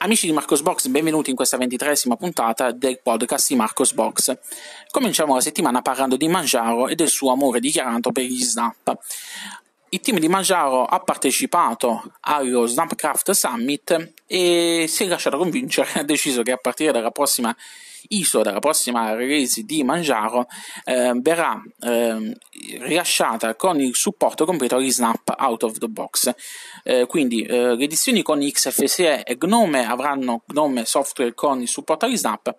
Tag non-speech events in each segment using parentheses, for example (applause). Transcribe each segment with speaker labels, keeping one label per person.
Speaker 1: Amici di Marcos Box, benvenuti in questa ventitresima puntata del podcast di Marcos Box. Cominciamo la settimana parlando di Mangiaro e del suo amore dichiarato per gli Snap. Il team di Mangiaro ha partecipato allo Snapcraft Summit e si è lasciato convincere, ha deciso che a partire dalla prossima ISO, dalla prossima release di Mangiaro, eh, verrà eh, rilasciata con il supporto completo agli Snap out of the box. Eh, quindi eh, le edizioni con XFSE e Gnome avranno Gnome software con il supporto agli Snap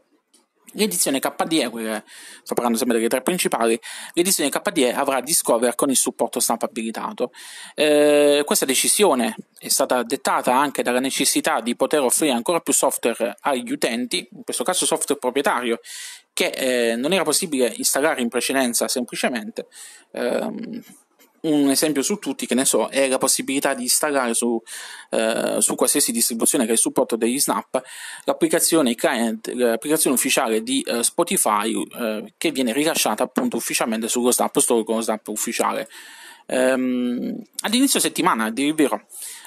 Speaker 1: L'edizione KDE, eh, sto parlando sempre delle tre principali, l'edizione KDE avrà Discover con il supporto stampa abilitato. Eh, questa decisione è stata dettata anche dalla necessità di poter offrire ancora più software agli utenti, in questo caso software proprietario, che eh, non era possibile installare in precedenza semplicemente. Eh, un esempio su tutti, che ne so, è la possibilità di installare su, eh, su qualsiasi distribuzione che ha il supporto degli snap l'applicazione, client, l'applicazione ufficiale di eh, Spotify eh, che viene rilasciata appunto ufficialmente sullo Snap Store con lo Snap ufficiale. Ehm, all'inizio settimana, a vero,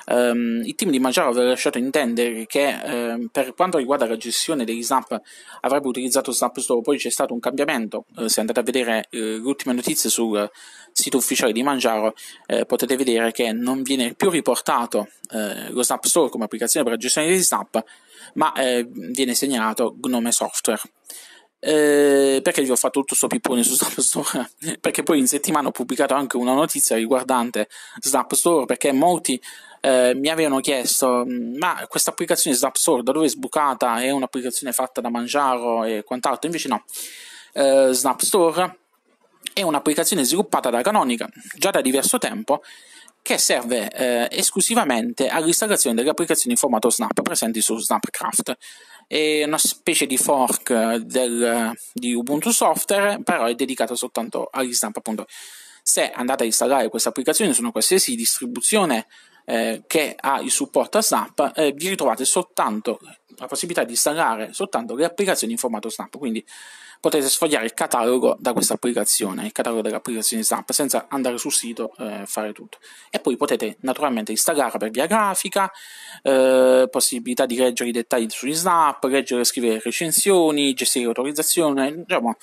Speaker 1: ehm, il team di Mangiaro aveva lasciato intendere che ehm, per quanto riguarda la gestione degli snap avrebbe utilizzato Snap Store, poi c'è stato un cambiamento, eh, se andate a vedere eh, le ultime notizie sul sito ufficiale di Mangiaro eh, potete vedere che non viene più riportato eh, lo Snap Store come applicazione per la gestione degli snap, ma eh, viene segnalato Gnome Software. Eh, perché vi ho fatto tutto sto pippone su Snap Store? (laughs) perché poi in settimana ho pubblicato anche una notizia riguardante Snap Store perché molti eh, mi avevano chiesto mm, ma questa applicazione Snap Store da dove è sbucata? È un'applicazione fatta da Mangiaro e quant'altro? Invece no, eh, Snap Store è un'applicazione sviluppata da Canonica già da diverso tempo che serve eh, esclusivamente all'installazione delle applicazioni in formato Snap presenti su Snapcraft. È una specie di fork del, di Ubuntu Software, però è dedicata soltanto agli Snap. Appunto. Se andate a installare questa applicazione su una qualsiasi distribuzione eh, che ha il supporto a Snap, eh, vi ritrovate soltanto la possibilità di installare soltanto le applicazioni in formato Snap. Quindi potete sfogliare il catalogo da questa applicazione, il catalogo dell'applicazione Snap, senza andare sul sito e eh, fare tutto. E poi potete naturalmente installare per via grafica, eh, possibilità di leggere i dettagli sugli snap, leggere e scrivere recensioni, gestire l'autorizzazione, diciamo,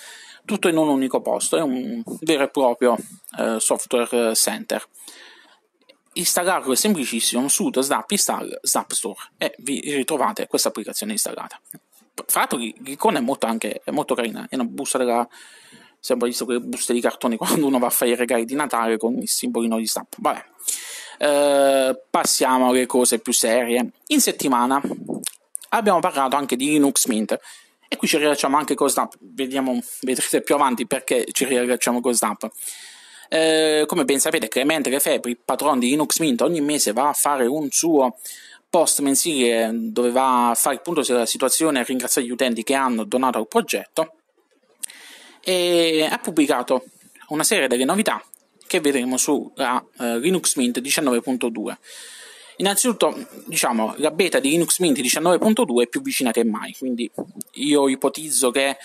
Speaker 1: tutto in un unico posto, è un vero e proprio eh, software center. Installarlo è semplicissimo, sudo Snap Install, Snap Store e vi ritrovate questa applicazione installata fatto l'altro Riccone è molto, anche, è molto carina, è una busta della... Sembra visto quelle buste di cartone (laughs) quando uno va a fare i regali di Natale con il simbolino di stampa Vabbè. Eh, passiamo alle cose più serie. In settimana abbiamo parlato anche di Linux Mint e qui ci rilasciamo anche con Snap. Vediamo, vedrete più avanti perché ci rilasciamo con Snap. Eh, come ben sapete, Clemente Lefebvre, il patrono di Linux Mint, ogni mese va a fare un suo post mensile dove va fare il punto sulla situazione e ringraziare gli utenti che hanno donato al progetto e ha pubblicato una serie delle novità che vedremo sulla eh, Linux Mint 19.2. Innanzitutto, diciamo, la beta di Linux Mint 19.2 è più vicina che mai, quindi io ipotizzo che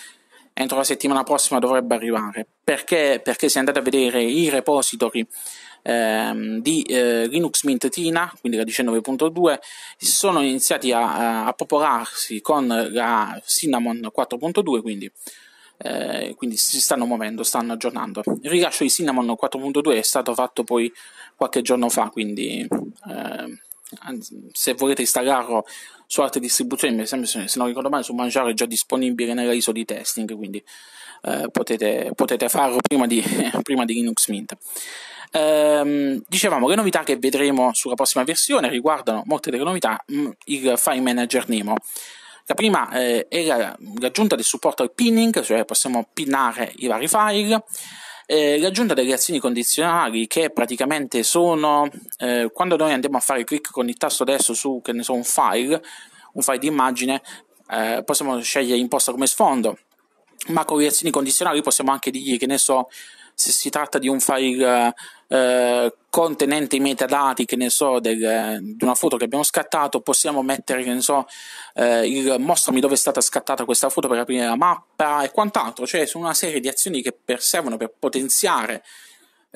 Speaker 1: entro la settimana prossima dovrebbe arrivare, perché, perché se andate a vedere i repository ehm, di eh, Linux Mint Tina, quindi la 19.2, sono iniziati a, a, popolarsi con la Cinnamon 4.2, quindi, eh, quindi si stanno muovendo, stanno aggiornando. Il rilascio di Cinnamon 4.2 è stato fatto poi qualche giorno fa, quindi eh, se volete installarlo su altre distribuzioni, se non ricordo male, su Mangiare è già disponibile nella ISO di testing, quindi eh, potete, potete, farlo prima di, (laughs) prima di Linux Mint. Ehm, dicevamo le novità che vedremo sulla prossima versione riguardano molte delle novità, mm, il file manager Nemo. La prima eh, è la, l'aggiunta del supporto al pinning, cioè possiamo pinnare i vari file. Eh, l'aggiunta delle azioni condizionali che praticamente sono eh, quando noi andiamo a fare clic con il tasto destro su che ne so, un file, un file di immagine, eh, possiamo scegliere imposta come sfondo, ma con le azioni condizionali possiamo anche dirgli che ne so se si tratta di un file eh, contenente i metadati, che ne so, del, di una foto che abbiamo scattato, possiamo mettere, che ne so, eh, il mostrami dove è stata scattata questa foto per aprire la mappa e quant'altro, cioè sono una serie di azioni che servono per potenziare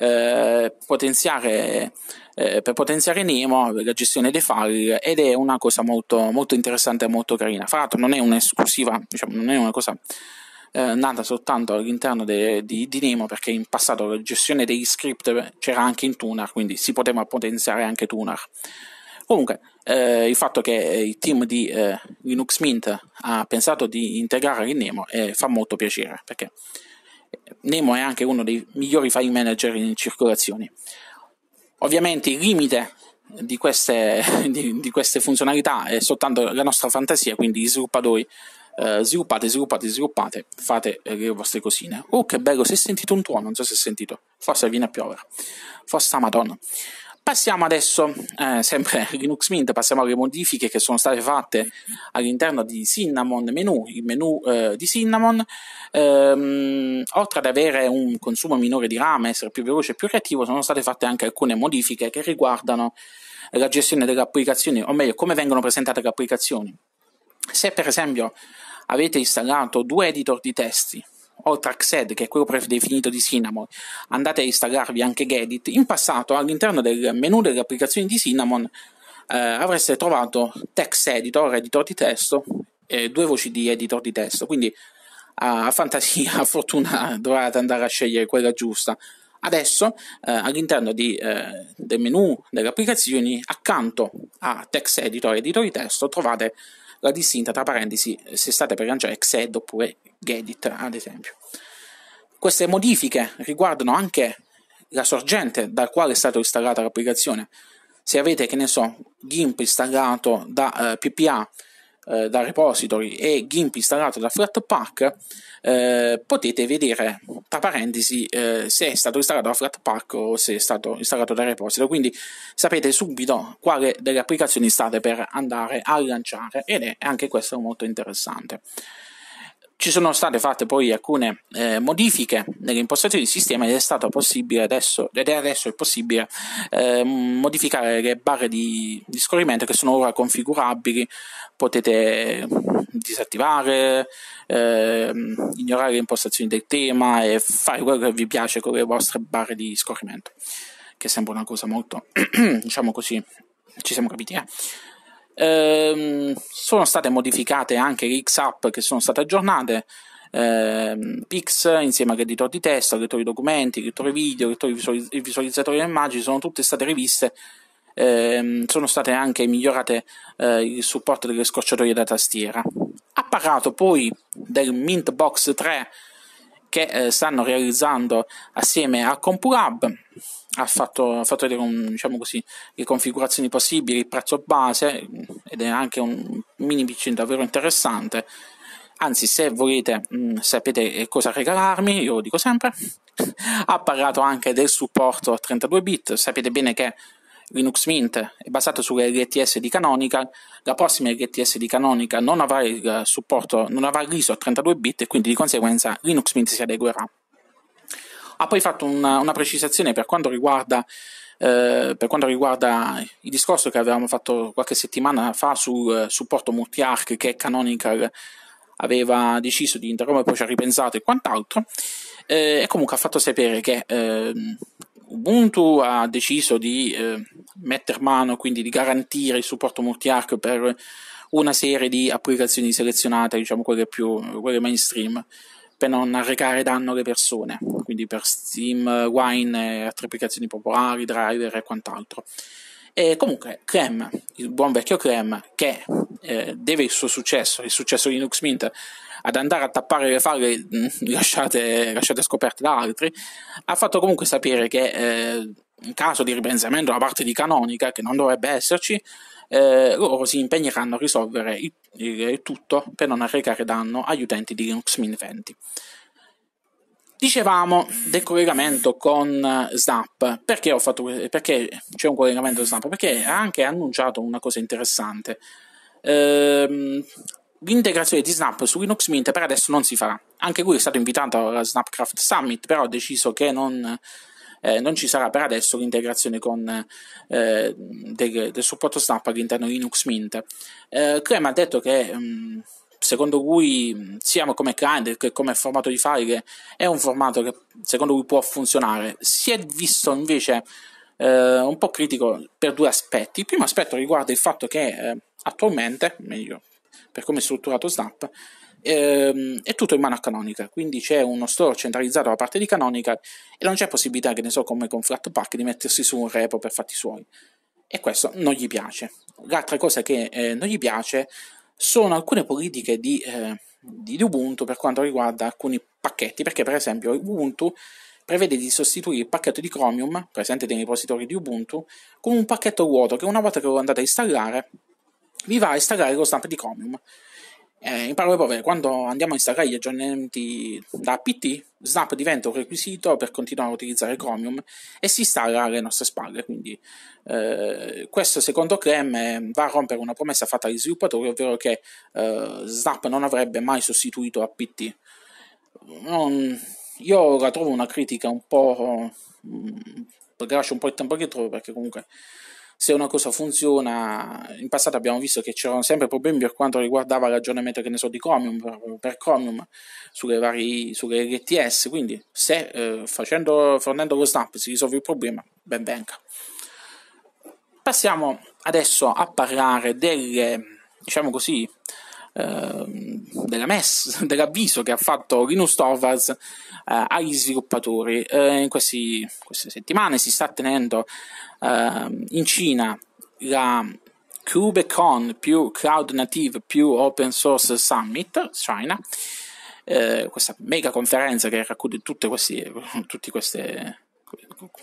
Speaker 1: eh, potenziare, eh, per potenziare Nemo la gestione dei file ed è una cosa molto, molto interessante e molto carina. Fra l'altro non è un'esclusiva, diciamo, non è una cosa eh, nata soltanto all'interno de, di, di, Nemo perché in passato la gestione degli script eh, c'era anche in Tunar, quindi si poteva potenziare anche Tunar. Comunque, eh, il fatto che eh, il team di eh, Linux Mint ha pensato di integrare in Nemo eh, fa molto piacere perché Nemo è anche uno dei migliori file manager in circolazione. Ovviamente il limite di queste, (laughs) di, di queste funzionalità è soltanto la nostra fantasia, quindi gli sviluppatori eh, sviluppate, sviluppate, sviluppate, fate eh, le vostre cosine. Oh, che bello, si è sentito un tuono, non so se è sentito, forse viene a piovere, forse a madonna. Passiamo adesso, eh, sempre Linux Mint, passiamo alle modifiche che sono state fatte all'interno di Cinnamon Menu, il menu eh, di Cinnamon. Ehm, oltre ad avere un consumo minore di RAM, essere più veloce e più reattivo, sono state fatte anche alcune modifiche che riguardano la gestione delle applicazioni, o meglio, come vengono presentate le applicazioni. Se per esempio avete installato due editor di testi, oltre a Xed, che è quello predefinito di Cinnamon, andate a installarvi anche Gedit, in passato all'interno del menu delle applicazioni di Cinnamon eh, avreste trovato text editor, editor di testo, e due voci di editor di testo, quindi a fantasia, (laughs) a fortuna dovete andare a scegliere quella giusta. Adesso eh, all'interno di, eh, del menu delle applicazioni, accanto a text editor editor di testo, trovate la distinta tra parentesi eh, se state per lanciare Xed oppure Gedit ad esempio. Queste modifiche riguardano anche la sorgente dal quale è stata installata l'applicazione. Se avete, che ne so, GIMP installato da eh, PPA eh, da repository e GIMP installato da Flatpak, eh, potete vedere tra parentesi eh, se è stato installato da Flatpak o se è stato installato da repository. Quindi sapete subito quale delle applicazioni state per andare a lanciare ed è anche questo molto interessante. Ci sono state fatte poi alcune eh, modifiche nelle impostazioni di sistema ed è stato possibile adesso, ed è adesso possibile eh, modificare le barre di, di, scorrimento che sono ora configurabili, potete disattivare, eh, ignorare le impostazioni del tema e fare quello che vi piace con le vostre barre di scorrimento, che sembra una cosa molto, (clears throat) diciamo così, ci siamo capiti, eh? Ehm, sono state modificate anche le X-App che sono state aggiornate. Ehm, Pix insieme agli editori di testo, editori di documenti, editori video, editori visualizz- visualizzatori di immagini sono tutte state riviste ehm, sono state anche migliorate eh, il supporto delle scorciatoie da tastiera. Ha parlato poi del Mint Box 3 che eh, stanno realizzando assieme a CompuLab ha fatto, ha fatto con, diciamo così, le configurazioni possibili, il prezzo base ed è anche un mini PC davvero interessante. Anzi, se volete, mh, mm, sapete eh, cosa regalarmi, io lo dico sempre. ha parlato anche del supporto a 32 bit. Sapete bene che Linux Mint è basato sulle LTS di Canonical, la prossima LTS di Canonical non avrà il eh, supporto, non avrà l'ISO a 32 bit e quindi di conseguenza Linux Mint si adeguerà. Ha poi fatto una, una precisazione per quanto riguarda eh, per quanto riguarda il discorso che avevamo fatto qualche settimana fa sul eh, supporto multi-arc che Canonical aveva deciso di interrompere, poi ci ha ripensato e quant'altro, eh, e comunque ha fatto sapere che ehm, Ubuntu ha deciso di eh, mettere mano, quindi di garantire il supporto multi-arc per una serie di applicazioni selezionate, diciamo quelle più quelle mainstream per non arrecare danno alle persone, quindi per Steam, Wine, altre applicazioni popolari, driver e quant'altro. E comunque Clem, il buon vecchio Clem, che eh, deve il suo successo, il successo di Linux Mint, ad andare a tappare le falle mm, (laughs) lasciate, lasciate, scoperte da altri, ha fatto comunque sapere che eh, in caso di ripensamento da parte di Canonica, che non dovrebbe esserci, eh, loro si impegneranno a risolvere il, il, il tutto per non arrecare danno agli utenti di Linux Mint 20. Dicevamo del collegamento con eh, Snap, perché, fatto, perché c'è un collegamento con Snap? Perché ha anche annunciato una cosa interessante. Ehm, l'integrazione di Snap su Linux Mint per adesso non si farà. Anche lui è stato invitato alla Snapcraft Summit, però ha deciso che non, eh, non ci sarà per adesso l'integrazione con, eh, del, del, supporto stampa all'interno di Linux Mint. Eh, Clem ha detto che mh, mm, secondo lui mm, sia come client che come formato di file è un formato che secondo lui può funzionare. Si è visto invece eh, un po' critico per due aspetti. Il primo aspetto riguarda il fatto che eh, attualmente, meglio per come è strutturato Snap, ehm, è tutto in mano a Canonical, quindi c'è uno store centralizzato da parte di Canonical e non c'è possibilità, che ne so, come con Flatpak, di mettersi su un repo per fatti suoi. E questo non gli piace. L'altra cosa che eh, non gli piace sono alcune politiche di, eh, di Ubuntu per quanto riguarda alcuni pacchetti, perché per esempio Ubuntu prevede di sostituire il pacchetto di Chromium presente nei repository di Ubuntu con un pacchetto vuoto che una volta che lo andate a installare vi va a installare lo stamp di Chromium. Eh, in parole povere, quando andiamo a installare gli aggiornamenti da APT, Snap diventa un requisito per continuare a utilizzare Chromium e si installa alle nostre spalle. Quindi, eh, questo secondo Clem eh, va a rompere una promessa fatta agli sviluppatori, ovvero che eh, Snap non avrebbe mai sostituito APT. Non, io la trovo una critica un po'. Mh, mm, lascio un po' il tempo che trovo perché comunque se una cosa funziona, in passato abbiamo visto che c'erano sempre problemi per quanto riguardava l'aggiornamento che ne so di Chromium, per, per Chromium sulle varie sulle LTS, quindi se eh, facendo, fornendo lo snap si risolve il problema, ben venga. Passiamo adesso a parlare delle, diciamo così, Ehm, della mess, (laughs) dell'avviso che ha fatto Linus Torvalds eh, agli sviluppatori. Eh, in questi, queste settimane si sta tenendo eh, in Cina la KubeCon più Cloud Native più Open Source Summit China, eh, questa mega conferenza che racchiude tutte queste, (laughs) tutte queste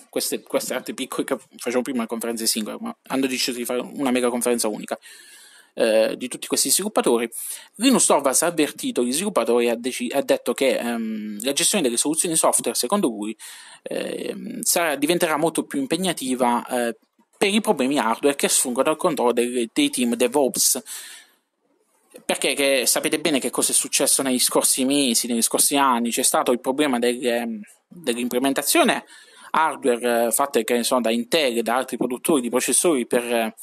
Speaker 1: queste, queste altre piccole che facevo prima le conferenze singole, ma hanno deciso di fare una mega conferenza unica eh, di tutti questi sviluppatori, Linus Torvalds ha avvertito gli sviluppatori e ha, dec- ha, detto che ehm, la gestione delle soluzioni software, secondo lui, ehm, sarà, diventerà molto più impegnativa eh, per i problemi hardware che sfuggono al controllo dei, dei team DevOps perché che, sapete bene che cosa è successo negli scorsi mesi, negli scorsi anni, c'è stato il problema del, ehm, dell'implementazione hardware eh, fatte che ne so, da Intel e da altri produttori di processori per eh,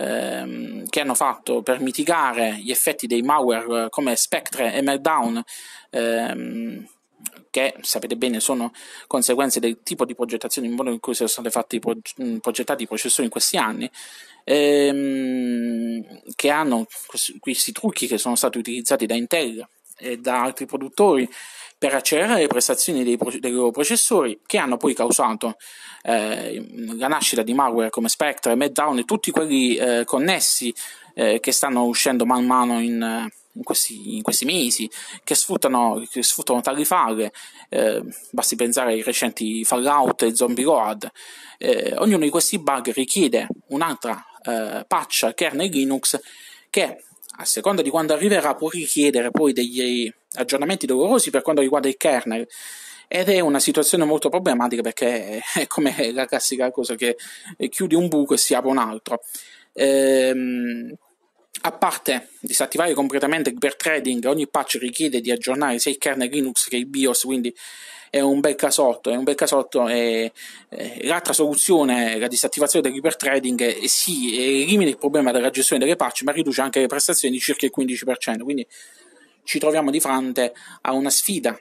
Speaker 1: ehm, che hanno fatto per mitigare gli effetti dei malware eh, come Spectre e Meltdown, ehm, che sapete bene sono conseguenze del tipo di progettazione, in modo in cui sono stati fatti pro- mm, progettati i processori in questi anni, ehm, che hanno questi, questi trucchi che sono stati utilizzati da Intel e da altri produttori per accelerare le prestazioni dei, dei loro processori che hanno poi causato eh, la nascita di malware come Spectre, Meltdown e tutti quelli eh, connessi eh, che stanno uscendo man mano in, in, questi, in questi, mesi, che sfruttano, che sfruttano tali falle, eh, basti pensare ai recenti Fallout e Zombie Road. Eh, ognuno di questi bug richiede un'altra eh, paccia kernel Linux che a seconda di quando arriverà, può richiedere poi degli aggiornamenti dolorosi per quanto riguarda il kernel. Ed è una situazione molto problematica perché è come la classica cosa che eh, chiudi un buco e si apre un altro. Ehm, a parte disattivare completamente il trading, ogni patch richiede di aggiornare sia il kernel Linux che il BIOS, quindi è un bel casotto. È un bel casotto e, e, l'altra soluzione, la disattivazione del e, sì, elimina il problema della gestione delle patch, ma riduce anche le prestazioni di circa il 15%. Quindi ci troviamo di fronte a una sfida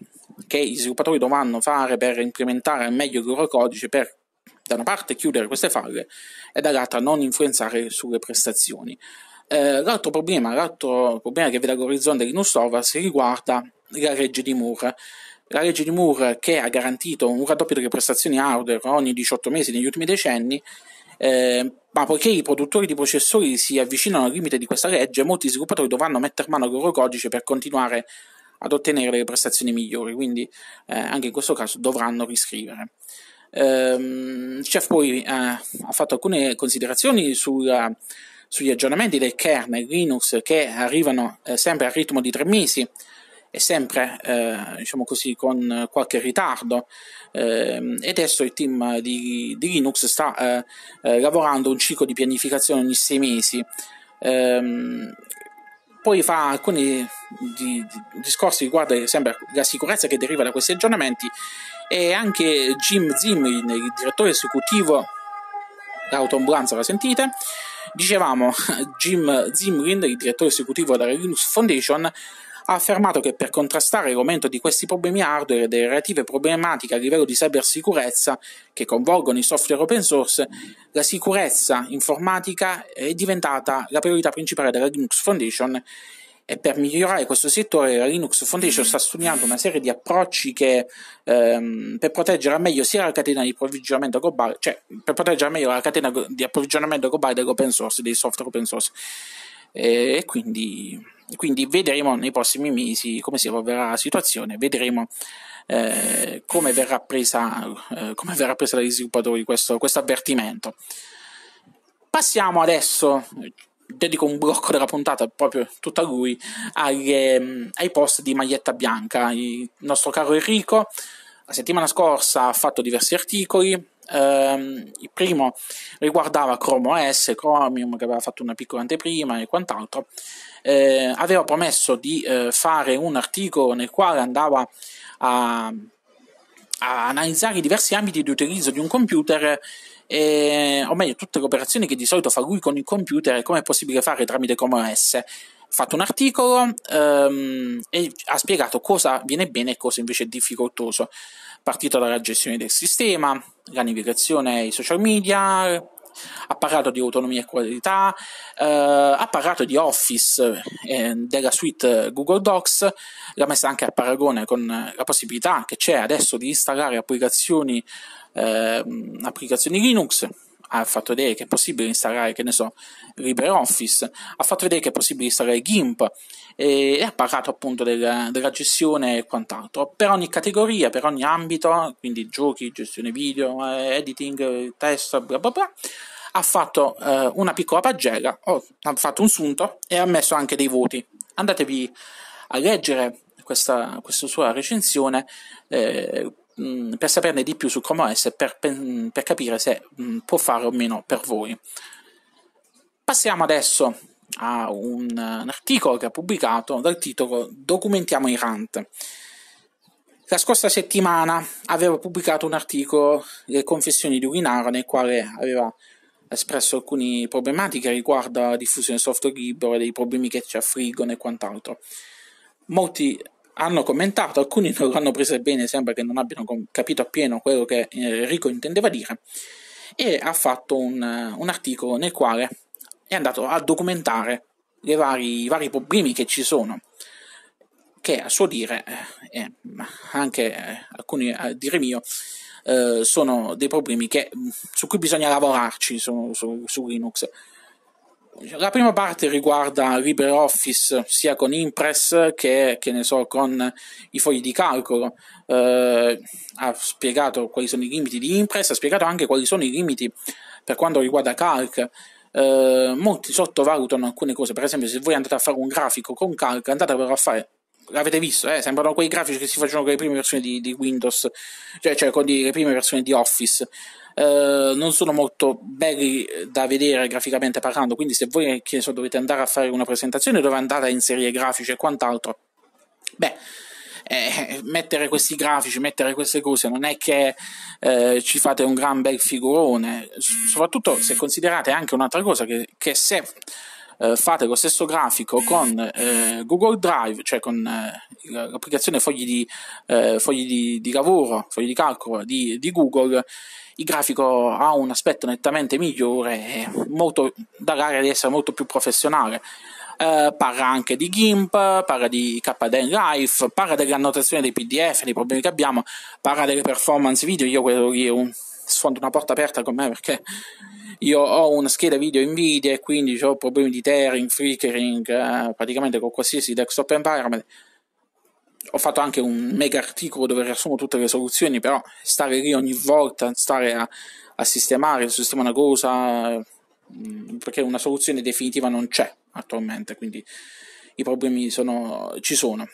Speaker 1: che gli sviluppatori dovranno fare per implementare al meglio il loro codice per da una parte chiudere queste falle e dall'altra non influenzare sulle prestazioni. Eh, l'altro, problema, l'altro problema che vede all'orizzonte Linus Torvalds riguarda la legge di Moore. La legge di Moore che ha garantito un raddoppio delle prestazioni hardware ogni 18 mesi negli ultimi decenni, eh, ma poiché i produttori di processori si avvicinano al limite di questa legge, molti sviluppatori dovranno mettere mano al loro codice per continuare ad ottenere le prestazioni migliori, quindi eh, anche in questo caso dovranno riscrivere. Ehm, Chef poi eh, ha fatto alcune considerazioni sulla sugli aggiornamenti del kernel Linux che arrivano eh, sempre al ritmo di tre mesi e sempre eh, diciamo così con qualche ritardo eh, e adesso il team di, di Linux sta eh, eh, lavorando un ciclo di pianificazione ogni sei mesi ehm, poi fa alcuni di, di, discorsi riguardo sempre la sicurezza che deriva da questi aggiornamenti e anche Jim Zimlin, il direttore esecutivo dell'autoambulanza, la sentite Dicevamo, (laughs) Jim Zimrin, il direttore esecutivo della Linux Foundation, ha affermato che per contrastare l'aumento di questi problemi hardware e delle relative problematiche a livello di cybersicurezza che coinvolgono i software open source, la sicurezza informatica è diventata la priorità principale della Linux Foundation e per migliorare questo settore la Linux Foundation mm-hmm. sta studiando una serie di approcci che, ehm, per proteggere al meglio sia la catena di approvvigionamento globale, cioè per proteggere meglio la catena di approvvigionamento globale dell'open source, dei software open source. E, e quindi, quindi, vedremo nei prossimi mesi come si evolverà la situazione, vedremo eh, come, verrà presa, eh, come verrà presa dagli sviluppatori questo, questo avvertimento. Passiamo adesso, dedico un blocco della puntata proprio tutta lui, alle, ehm, ai post di Maglietta Bianca. Il nostro caro Enrico, la settimana scorsa ha fatto diversi articoli. Um, il primo riguardava Chrome OS, Chromium che aveva fatto una piccola anteprima e quant'altro. Eh, aveva promesso di eh, fare un articolo nel quale andava a, a analizzare diversi ambiti di utilizzo di un computer eh, o meglio tutte le operazioni che di solito fa lui con il computer e come è possibile fare tramite Chrome OS. Ha fatto un articolo ehm, e ha spiegato cosa viene bene e cosa invece è difficoltoso, partito dalla gestione del sistema, la navigazione ai social media, ha parlato di autonomia e qualità, eh, ha parlato di Office eh, della suite Google Docs, l'ha messa anche a paragone con la possibilità che c'è adesso di installare applicazioni eh, applicazioni Linux, ha fatto vedere che è possibile installare, che ne so, LibreOffice, ha fatto vedere che è possibile installare GIMP e, e ha parlato appunto della, della gestione e quant'altro. Per ogni categoria, per ogni ambito, quindi giochi, gestione video, eh, editing, test, bla bla bla, ha fatto eh, una piccola pagella, oh, ha fatto un sunto e ha messo anche dei voti. Andatevi a leggere questa, questa sua recensione eh, Mm, per saperne di più su Chrome OS per, per, per capire se mh, mm, può fare o meno per voi. Passiamo adesso a un, eh, un articolo che ha pubblicato dal titolo Documentiamo i rant. La scorsa settimana aveva pubblicato un articolo, Le confessioni di Urinaro, nel quale aveva espresso alcune problematiche riguardo alla diffusione del software libero, dei problemi che ci affliggono e quant'altro. Molti hanno commentato, alcuni non l'hanno presa bene, sembra che non abbiano capito appieno quello che Enrico eh, intendeva dire, e ha fatto un, eh, un articolo nel quale è andato a documentare vari, i vari problemi che ci sono, che a suo dire, eh, anche eh, alcuni a dire mio, eh, sono dei problemi che, mm, su cui bisogna lavorarci su, su, su Linux cioè, la prima parte riguarda LibreOffice sia con Impress che, che ne so, con i fogli di calcolo. Eh, ha spiegato quali sono i limiti di Impress, ha spiegato anche quali sono i limiti per quanto riguarda Calc. Eh, molti sottovalutano alcune cose, per esempio, se voi andate a fare un grafico con Calc, andate però a fare l'avete visto, eh? sembrano quei grafici che si facevano con le prime versioni di, di Windows, cioè, cioè, con le prime versioni di Office. Eh, non sono molto belli da vedere graficamente parlando, quindi se voi so, dovete andare a fare una presentazione dove andate a inserire grafici e quant'altro, beh, eh, mettere questi grafici, mettere queste cose non è che eh, ci fate un gran bel figurone, soprattutto se considerate anche un'altra cosa che, che se eh, fate lo stesso grafico con eh, Google Drive, cioè con eh, l'applicazione fogli, di, eh, fogli di, di, lavoro, fogli di calcolo di, di, Google, il grafico ha un aspetto nettamente migliore e molto, dall'area di essere molto più professionale. Uh, parla anche di GIMP, parla di KDN Life, parla dell'annotazione dei PDF, dei problemi che abbiamo, parla delle performance video. Io quello lì è un, sfondo una porta aperta con me perché io ho una scheda video Nvidia e quindi ho problemi di tearing, flickering, eh, praticamente con qualsiasi desktop environment. Ho fatto anche un mega articolo dove riassumo tutte le soluzioni, però stare lì ogni volta, stare a, a sistemare, a sistemare una cosa, mm, perché una soluzione definitiva non c'è attualmente, quindi i problemi sono, ci sono.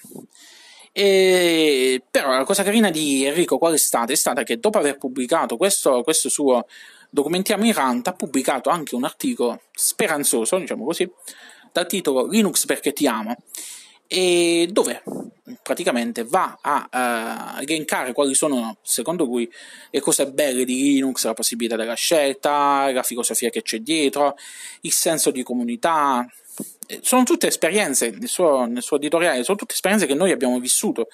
Speaker 1: E, però la cosa carina di Enrico qual è stata? È stata che dopo aver pubblicato questo, questo suo Documentiamo in Rant ha pubblicato anche un articolo speranzoso, diciamo così, dal titolo Linux perché ti amo, e dove praticamente va a uh, elencare quali sono, secondo lui, le cose belle di Linux, la possibilità della scelta, la filosofia che c'è dietro, il senso di comunità. Eh, sono tutte esperienze, nel suo, nel suo editoriale, sono tutte esperienze che noi abbiamo vissuto.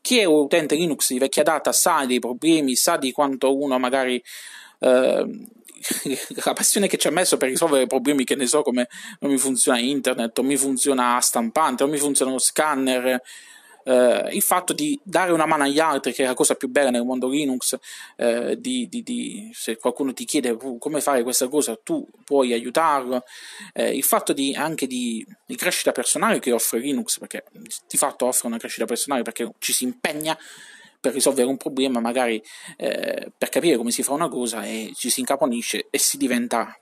Speaker 1: Chi è utente Linux di vecchia data sa dei problemi, sa di quanto uno magari eh, (laughs) la passione che ci ha messo per risolvere problemi che ne so come non mi funziona internet, o mi funziona stampante, o mi funziona lo scanner. Eh, il fatto di dare una mano agli altri, che è la cosa più bella nel mondo Linux, eh, di, di, di, se qualcuno ti chiede uh, come fare questa cosa, tu puoi aiutarlo. Eh, il fatto anche di, crescita personale che offre Linux, perché di fatto offre una crescita personale perché ci si impegna per risolvere un problema, magari eh, per capire come si fa una cosa e ci si incaponisce e si diventa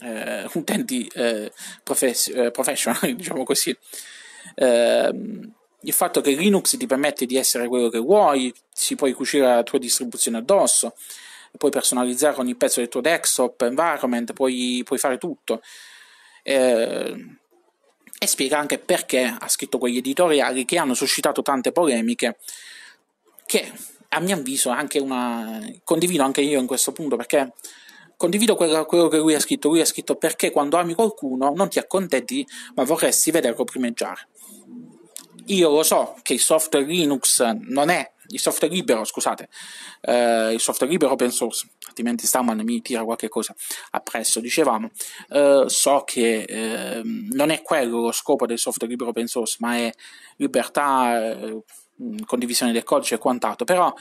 Speaker 1: eh, utenti eh, profes- eh, professional, (laughs) diciamo così. Ehm, il fatto che Linux ti permette di essere quello che vuoi, si puoi cucire la tua distribuzione addosso, puoi personalizzare ogni pezzo del tuo desktop, environment, puoi, puoi fare tutto. Eh, e spiega anche perché ha scritto quegli editoriali che hanno suscitato tante polemiche che a mio avviso anche una... condivido anche io in questo punto perché condivido quello, quello, che lui ha scritto, lui ha scritto perché quando ami qualcuno non ti accontenti ma vorresti vederlo primeggiare. Io lo so che il software Linux non è il software libero, scusate, eh, il software libero open source, altrimenti Stallman mi tira qualche cosa appresso, dicevamo, eh, so che eh, non è quello lo scopo del software libero open source, ma è libertà eh, Mm, condivisione del codice e quant'altro, però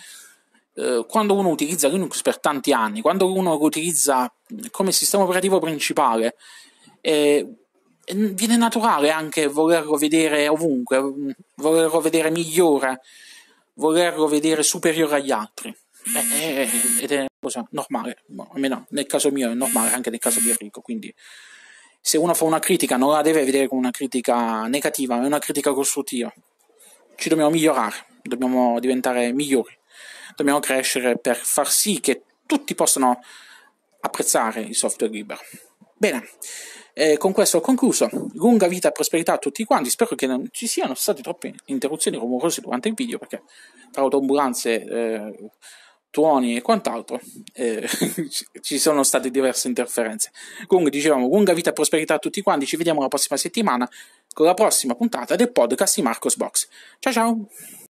Speaker 1: eh, quando uno utilizza Linux per tanti anni, quando uno lo utilizza mm, come sistema operativo principale, eh, viene naturale anche volerlo vedere ovunque, mm, volerlo vedere migliore, volerlo vedere superiore agli altri. Eh, eh, eh ed è una cosa normale, boh, almeno nel caso mio è normale, anche nel caso di Enrico, quindi se uno fa una critica non la deve vedere come una critica negativa, ma una critica costruttiva ci dobbiamo migliorare, dobbiamo diventare migliori, dobbiamo crescere per far sì che tutti possano apprezzare il software libero. Bene, eh, con questo ho concluso. Lunga vita e prosperità a tutti quanti. Spero che non ci siano state troppe interruzioni rumorose durante il video perché tra autoambulanze, eh, tuoni e quant'altro eh, (laughs) ci sono state diverse interferenze. Comunque, dicevamo, lunga vita e prosperità a tutti quanti. Ci vediamo la prossima settimana con ecco, la prossima puntata del podcast di Marcos Box. Ciao ciao!